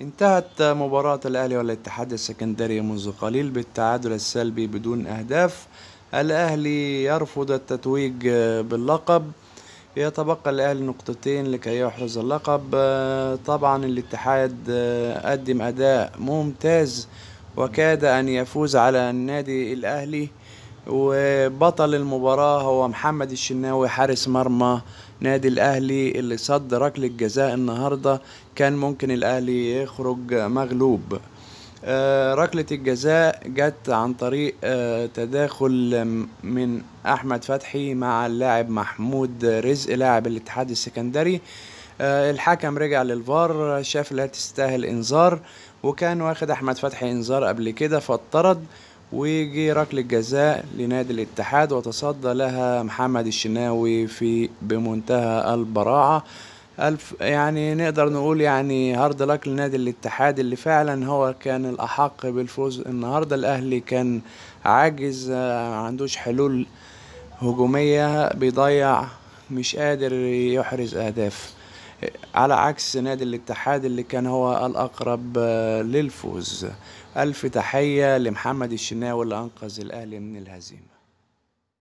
انتهت مباراة الأهلي والاتحاد السكندري منذ قليل بالتعادل السلبي بدون أهداف الأهلي يرفض التتويج باللقب يتبقى الأهلي نقطتين لكي يحرز اللقب طبعا الاتحاد قدم أداء ممتاز وكاد أن يفوز على النادي الأهلي وبطل المباراة هو محمد الشناوي حارس مرمى نادي الأهلي اللي صد ركلة جزاء النهاردة كان ممكن الأهلي يخرج مغلوب آه، ركلة الجزاء جت عن طريق آه، تداخل من أحمد فتحي مع اللاعب محمود رزق لاعب الاتحاد السكندري آه، الحكم رجع للفار شاف لا تستاهل انذار وكان واخد احمد فتحي انذار قبل كده فاطرد ويجي ركله جزاء لنادي الاتحاد وتصدى لها محمد الشناوي في بمنتهى البراعه ألف يعني نقدر نقول يعني هارد لك لنادي الاتحاد اللي فعلا هو كان الأحق بالفوز النهاردة الأهلي كان عاجز آه، عندوش حلول هجومية بيضيع مش قادر يحرز أهداف على عكس نادي الاتحاد اللي كان هو الأقرب آه، للفوز ألف تحية لمحمد الشناوي اللي أنقذ الأهلي من الهزيمة